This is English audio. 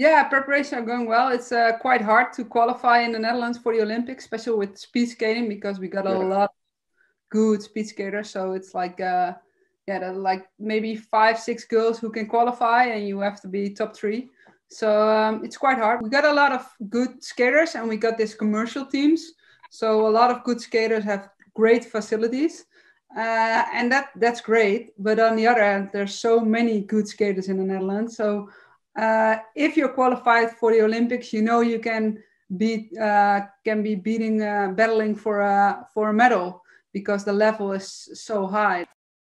Yeah, preparation are going well. It's uh, quite hard to qualify in the Netherlands for the Olympics, especially with speed skating because we got a lot of good speed skaters. So it's like uh, yeah, like maybe five, six girls who can qualify, and you have to be top three. So um, it's quite hard. We got a lot of good skaters, and we got these commercial teams. So a lot of good skaters have great facilities, uh, and that that's great. But on the other hand, there's so many good skaters in the Netherlands. So uh, if you're qualified for the Olympics, you know you can be uh, can be beating uh, battling for a for a medal because the level is so high.